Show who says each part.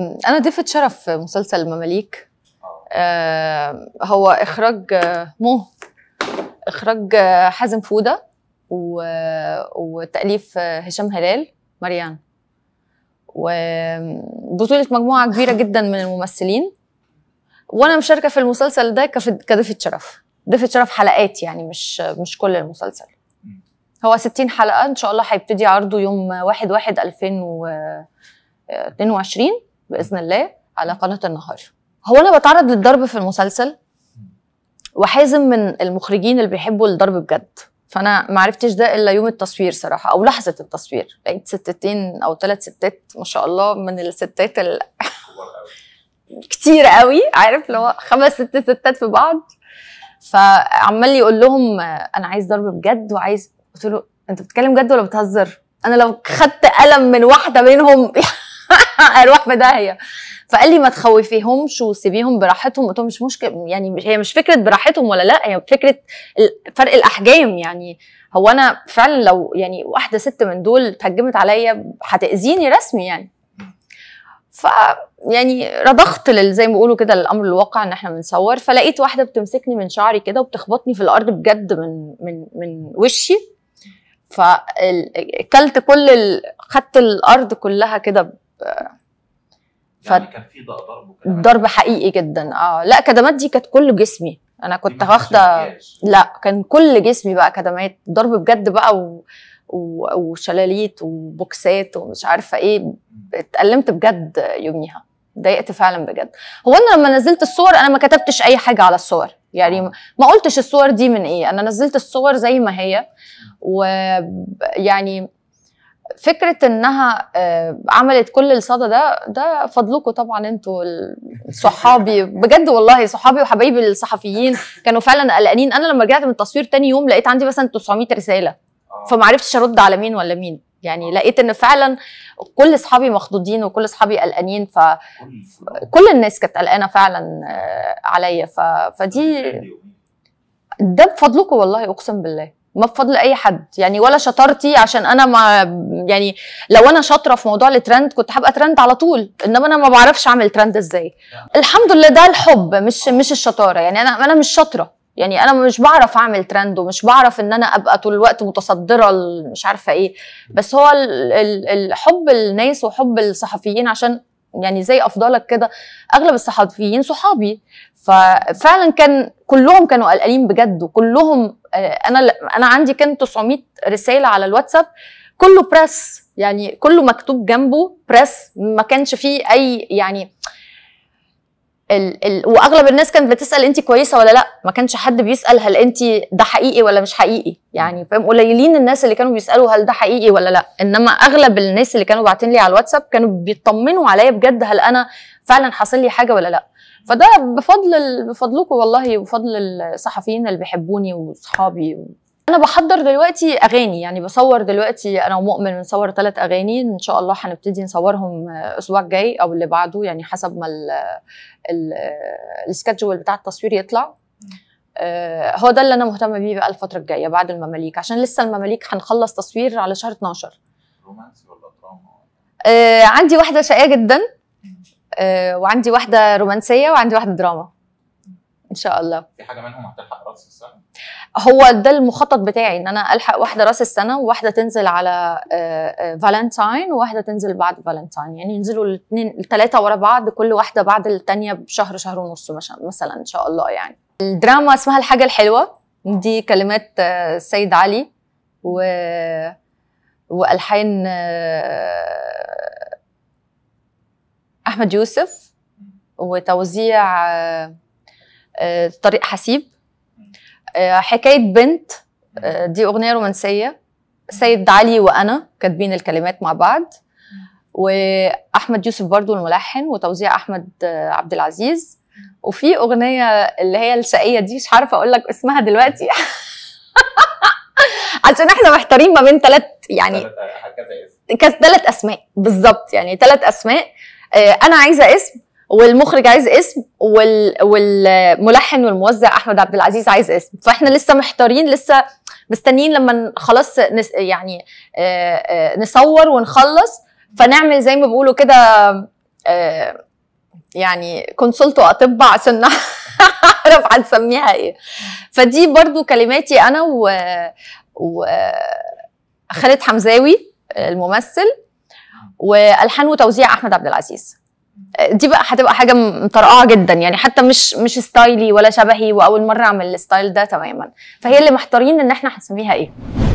Speaker 1: انا ضيفه شرف في مسلسل المماليك آه هو اخراج مو اخراج آه، حازم فوده و... وتاليف آه، هشام هلال مريان وبطوله مجموعه كبيره جدا من الممثلين وانا مشاركه في المسلسل ده كضيفه شرف ضيفه شرف حلقات يعني مش مش كل المسلسل هو 60 حلقه ان شاء الله هيبتدي عرضه يوم 1 1 2022 باذن الله على قناه النهار هو انا بتعرض للضرب في المسلسل وحازم من المخرجين اللي بيحبوا الضرب بجد فانا ما عرفتش ده الا يوم التصوير صراحه او لحظه التصوير لقيت ستتين او ثلاث ستات ما شاء الله من الستات ال... كتير قوي عارف اللي هو خمس ست ستات في بعض فعمال يقول لهم انا عايز ضرب بجد وعايز قلت له انت بتتكلم جد ولا بتهزر انا لو خدت قلم من واحده منهم اروح في داهيه فقال لي ما تخوفيهمش وسيبيهم براحتهم قلت له مش مشكله يعني هي مش فكره براحتهم ولا لا هي فكره فرق الاحجام يعني هو انا فعلا لو يعني واحده ست من دول اتهجمت عليا هتاذيني رسمي يعني ف يعني رضخت زي ما بيقولوا كده للامر الواقع ان احنا بنصور فلقيت واحده بتمسكني من شعري كده وبتخبطني في الارض بجد من من من وشي فاكلت كل خدت الارض كلها كده ف... يعني كان في ضرب ضرب حقيقي جدا اه لا كدمات دي كانت كل جسمي انا كنت واخده لا كان كل جسمي بقى كدمات ضرب بجد بقى و... و... وشلاليت وبوكسات ومش عارفه ايه اتألمت بجد يوميها ضايقت فعلا بجد هو انا لما نزلت الصور انا ما كتبتش اي حاجه على الصور يعني آه. ما قلتش الصور دي من ايه انا نزلت الصور زي ما هي ويعني فكره انها آه، عملت كل الصدى ده ده فضلكم طبعا انتوا صحابي بجد والله صحابي وحبايبي الصحفيين كانوا فعلا قلقانين انا لما رجعت من التصوير تاني يوم لقيت عندي مثلا 900 رساله آه. فما عرفتش ارد على مين ولا مين يعني آه. لقيت ان فعلا كل اصحابي مخضوضين وكل اصحابي قلقانين ف كل الناس كانت قلقانه فعلا عليا ف... فدي ده بفضلكم والله اقسم بالله ما بفضل اي حد يعني ولا شطارتي عشان انا ما يعني لو انا شاطره في موضوع الترند كنت هبقى ترند على طول انما انا ما بعرفش اعمل ترند ازاي نعم. الحمد لله ده الحب مش مش الشطاره يعني انا انا مش شاطره يعني انا مش بعرف اعمل ترند ومش بعرف ان انا ابقى طول الوقت متصدره مش عارفه ايه بس هو الحب الناس وحب الصحفيين عشان يعني زي افضلك كده اغلب الصحفيين صحابي ففعلا كان كلهم كانوا قلقانين بجد وكلهم آه، انا انا عندي كان 900 رساله على الواتساب كله بريس يعني كله مكتوب جنبه بريس ما كانش فيه اي يعني ال ال واغلب الناس كانت بتسال انت كويسه ولا لا ما كانش حد بيسال هل انت ده حقيقي ولا مش حقيقي يعني فاهم قليلين الناس اللي كانوا بيسالوا هل ده حقيقي ولا لا انما اغلب الناس اللي كانوا باعتين لي على الواتساب كانوا بيطمنوا عليا بجد هل انا فعلا حاصل لي حاجه ولا لا فده بفضل بفضلكم والله وبفضل الصحفيين اللي بيحبوني واصحابي انا بحضر دلوقتي اغاني يعني بصور دلوقتي انا ومؤمن بنصور ثلاث اغاني ان شاء الله هنبتدي نصورهم الاسبوع الجاي او اللي بعده يعني حسب ما السكادجول بتاع التصوير يطلع آه، هو ده اللي انا مهتمه بيه بقى الفتره الجايه بعد المماليك عشان لسه المماليك هنخلص تصوير على شهر 12 رومانسي ولا دراما آه، عندي واحده شقيه جدا آه، وعندي واحده رومانسيه وعندي واحده دراما ان شاء الله في حاجه منهم هتلحق راس السنه هو ده المخطط بتاعي ان انا الحق واحده راس السنه وواحده تنزل على آه، آه، فالنتاين وواحده تنزل بعد فالنتاين يعني ينزلوا الاثنين الثلاثه ورا بعض كل واحده بعد الثانيه بشهر شهر ونص مثلا ان شاء الله يعني الدراما اسمها الحاجه الحلوه دي كلمات السيد آه، علي و والحان احمد يوسف وتوزيع آه، طريق حسيب آه، حكايه بنت آه، دي اغنيه رومانسيه سيد علي وانا كاتبين الكلمات مع بعض واحمد يوسف برضو الملحن وتوزيع احمد عبد العزيز وفي اغنيه اللي هي الشقيه دي مش عارفه اقول لك اسمها دلوقتي عشان احنا محتارين ما بين ثلاث يعني كذا ثلاث اسماء بالظبط يعني ثلاث اسماء انا عايزه اسم والمخرج عايز اسم وال... والملحن والموزع احمد عبد العزيز عايز اسم فاحنا لسه محتارين لسه مستنيين لما خلاص نس... يعني نصور ونخلص فنعمل زي ما بيقولوا كده يعني كونسلت اطباء عشان نعرف هنسميها ايه فدي برضو كلماتي انا و, و... خالد حمزاوي الممثل والحان وتوزيع احمد عبد العزيز دي بقى هتبقى حاجه مطرقعه جدا يعني حتى مش مش ستايلي ولا شبهي واول مره اعمل الستايل ده تماما فهي اللي محتارين ان احنا هنسميها ايه